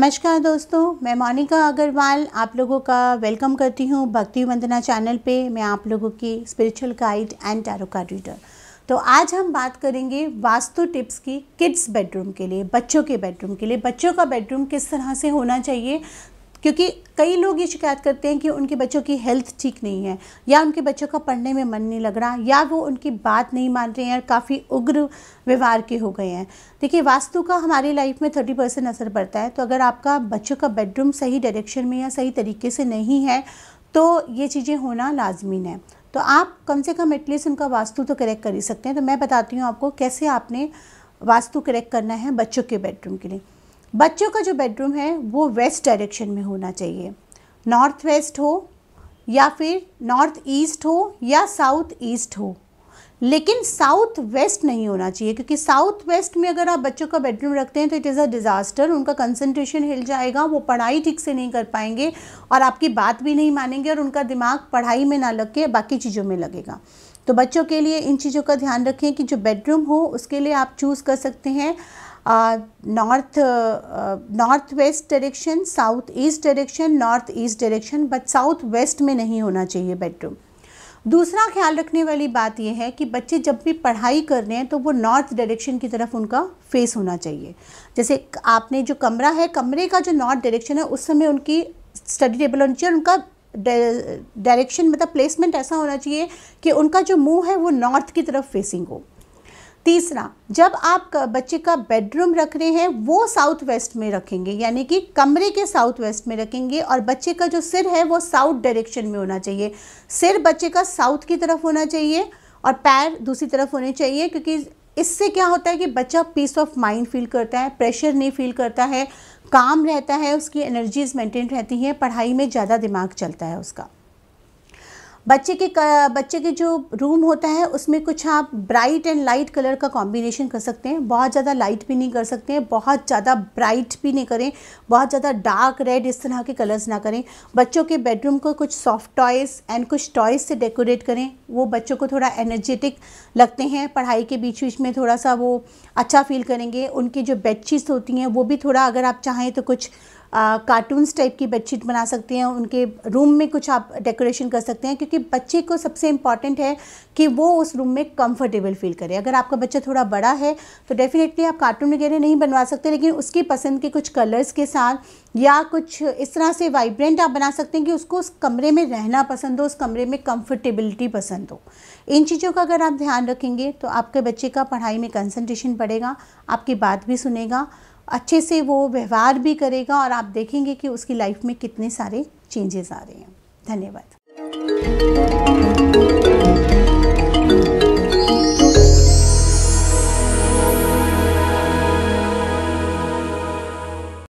नमस्कार दोस्तों मैं मोनिका अग्रवाल आप लोगों का वेलकम करती हूँ भक्ति वंदना चैनल पे मैं आप लोगों की spiritual guide and tarot reader तो आज हम बात करेंगे वास्तु टिप्स की किड्स बेडरूम के लिए बच्चों के बेडरूम के लिए बच्चों का बेडरूम किस तरह से होना चाहिए क्योंकि कई लोग ये शिकायत करते हैं कि उनके बच्चों की हेल्थ ठीक नहीं है या उनके बच्चों का पढ़ने में मन नहीं लग रहा या वो उनकी बात नहीं मान रहे हैं काफ़ी उग्र व्यवहार के हो गए हैं देखिए वास्तु का हमारी लाइफ में थर्टी परसेंट असर पड़ता है तो अगर आपका बच्चों का बेडरूम सही डायरेक्शन में या सही तरीके से नहीं है तो ये चीज़ें होना लाजमीन है तो आप कम से कम एटलीस्ट उनका वास्तु तो करेक्ट कर ही सकते हैं तो मैं बताती हूँ आपको कैसे आपने वास्तु करेक्ट करना है बच्चों के बेडरूम के लिए बच्चों का जो बेडरूम है वो वेस्ट डायरेक्शन में होना चाहिए नॉर्थ वेस्ट हो या फिर नॉर्थ ईस्ट हो या साउथ ईस्ट हो लेकिन साउथ वेस्ट नहीं होना चाहिए क्योंकि साउथ वेस्ट में अगर आप बच्चों का बेडरूम रखते हैं तो इट इज़ अ डिज़ास्टर उनका कंसंट्रेशन हिल जाएगा वो पढ़ाई ठीक से नहीं कर पाएंगे और आपकी बात भी नहीं मानेंगे और उनका दिमाग पढ़ाई में ना लग के बाकी चीज़ों में लगेगा तो बच्चों के लिए इन चीज़ों का ध्यान रखें कि जो बेडरूम हो उसके लिए आप चूज़ कर सकते हैं Uh, north uh, uh, northwest direction south east direction north east direction but south west में नहीं होना चाहिए bedroom दूसरा ख्याल रखने वाली बात यह है कि बच्चे जब भी पढ़ाई कर रहे हैं तो वो नॉर्थ डायरेक्शन की तरफ उनका फेस होना चाहिए जैसे आपने जो कमरा है कमरे का जो नॉर्थ डायरेक्शन है उस समय उनकी स्टडी टेबल होनी चाहिए उनका डायरेक्शन मतलब प्लेसमेंट ऐसा होना चाहिए कि उनका जो मुंह है वो नॉर्थ की तरफ फेसिंग हो तीसरा जब आप बच्चे का बेडरूम रख रहे हैं वो साउथ वेस्ट में रखेंगे यानी कि कमरे के साउथ वेस्ट में रखेंगे और बच्चे का जो सिर है वो साउथ डायरेक्शन में होना चाहिए सिर बच्चे का साउथ की तरफ होना चाहिए और पैर दूसरी तरफ होने चाहिए क्योंकि इससे क्या होता है कि बच्चा पीस ऑफ माइंड फील करता है प्रेशर नहीं फील करता है काम रहता है उसकी एनर्जीज मेंटेन रहती हैं पढ़ाई में ज़्यादा दिमाग चलता है उसका बच्चे के बच्चे के जो रूम होता है उसमें कुछ आप ब्राइट एंड लाइट कलर का कॉम्बिनेशन कर सकते हैं बहुत ज़्यादा लाइट भी नहीं कर सकते हैं बहुत ज़्यादा ब्राइट भी नहीं करें बहुत ज़्यादा डार्क रेड इस तरह के कलर्स ना करें बच्चों के बेडरूम को कुछ सॉफ्ट टॉयज़ एंड कुछ टॉयज़ से डेकोरेट करें वो बच्चों को थोड़ा एनर्जेटिक लगते हैं पढ़ाई के बीच बीच में थोड़ा सा वो अच्छा फील करेंगे उनकी जो बेडशीट्स होती हैं वो भी थोड़ा अगर आप चाहें तो कुछ कार्टून्स टाइप की बेडशीट बना सकते हैं उनके रूम में कुछ आप डेकोरेशन कर सकते हैं क्योंकि कि बच्चे को सबसे इम्पॉर्टेंट है कि वो उस रूम में कंफर्टेबल फील करे अगर आपका बच्चा थोड़ा बड़ा है तो डेफ़िनेटली आप कार्टून वगैरह नहीं बनवा सकते लेकिन उसकी पसंद के कुछ कलर्स के साथ या कुछ इस तरह से वाइब्रेंट आप बना सकते हैं कि उसको उस कमरे में रहना पसंद हो उस कमरे में कंफर्टेबिलिटी पसंद हो इन चीज़ों का अगर आप ध्यान रखेंगे तो आपके बच्चे का पढ़ाई में कंसंट्रेशन बढ़ेगा आपकी बात भी सुनेगा अच्छे से वो व्यवहार भी करेगा और आप देखेंगे कि उसकी लाइफ में कितने सारे चेंजेस आ रहे हैं धन्यवाद うん。